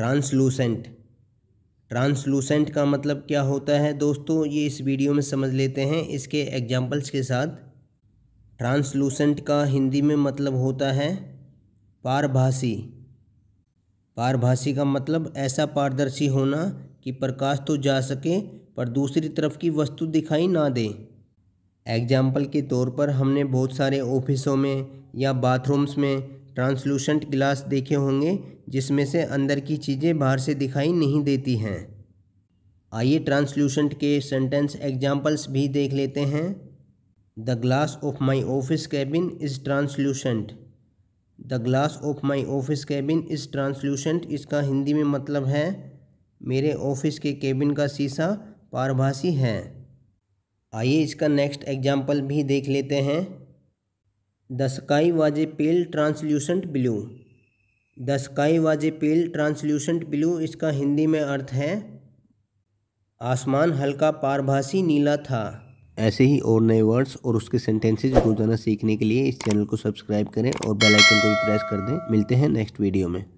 translucent translucent का मतलब क्या होता है दोस्तों ये इस वीडियो में समझ लेते हैं इसके एग्जाम्पल्स के साथ ट्रांसलूसेंट का हिंदी में मतलब होता है पारभाषी पारभाषी का मतलब ऐसा पारदर्शी होना कि प्रकाश तो जा सके पर दूसरी तरफ की वस्तु दिखाई ना दे एग्जाम्पल के तौर पर हमने बहुत सारे ऑफिसों में या बाथरूम्स में ट्रांसलूसेंट ग्लास देखे होंगे जिसमें से अंदर की चीज़ें बाहर से दिखाई नहीं देती हैं आइए ट्रांसलूसेंट के सेंटेंस एग्जाम्पल्स भी देख लेते हैं the glass of my office cabin is translucent the glass of my office cabin is translucent इसका हिंदी में मतलब है मेरे ऑफिस के केबिन का शीशा पारभासी है आइए इसका नेक्स्ट एग्जाम्पल भी देख लेते हैं the sky was a pale translucent blue the sky was a pale translucent blue इसका हिंदी में अर्थ है आसमान हल्का पारभासी नीला था ऐसे ही और नए वर्ड्स और उसके सेंटेंसेज रोजाना सीखने के लिए इस चैनल को सब्सक्राइब करें और बेल आइकन को भी प्रेस कर दें मिलते हैं नेक्स्ट वीडियो में